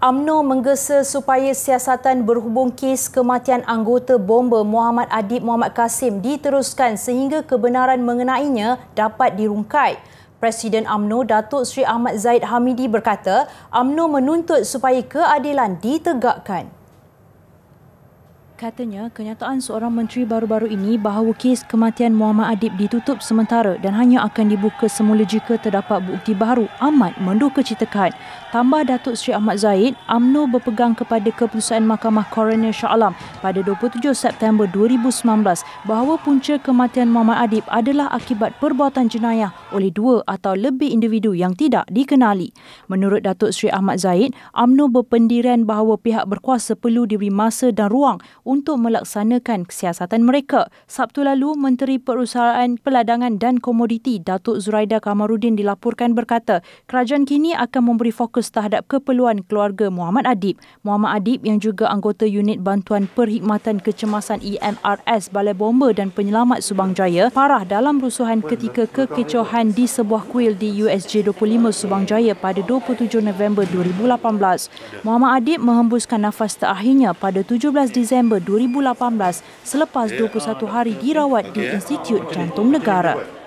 AMNO menggesa supaya siasatan berhubung kes kematian anggota bomba Muhammad Adib Muhammad Kasim diteruskan sehingga kebenaran mengenainya dapat dirungkai. Presiden AMNO Datuk Seri Ahmad Zaid Hamidi berkata, AMNO menuntut supaya keadilan ditegakkan. Katanya, kenyataan seorang menteri baru-baru ini bahawa kes kematian Muhammad Adib ditutup sementara dan hanya akan dibuka semula jika terdapat bukti baru amat menduka citakan. Tambah Datuk Seri Ahmad Zaid, UMNO berpegang kepada keputusan Mahkamah Coroner Shah Alam pada 27 September 2019 bahawa punca kematian Muhammad Adib adalah akibat perbuatan jenayah oleh dua atau lebih individu yang tidak dikenali. Menurut Datuk Seri Ahmad Zaid, UMNO berpendirian bahawa pihak berkuasa perlu diberi masa dan ruang untuk melaksanakan kesiasatan mereka. Sabtu lalu, Menteri Perusahaan Peladangan dan Komoditi Datuk Zuraida Kamarudin dilaporkan berkata, kerajaan kini akan memberi fokus terhadap keperluan keluarga Muhammad Adib. Muhammad Adib yang juga anggota unit bantuan perkhidmatan kecemasan EMRS Balai Bomber dan Penyelamat Subang Jaya parah dalam rusuhan ketika kekecohan di sebuah kuil di USJ 25 Subang Jaya pada 27 November 2018. Muhammad Adib menghembuskan nafas terakhirnya pada 17 Disember 2018 selepas 21 hari dirawat di Institut Jantung Negara.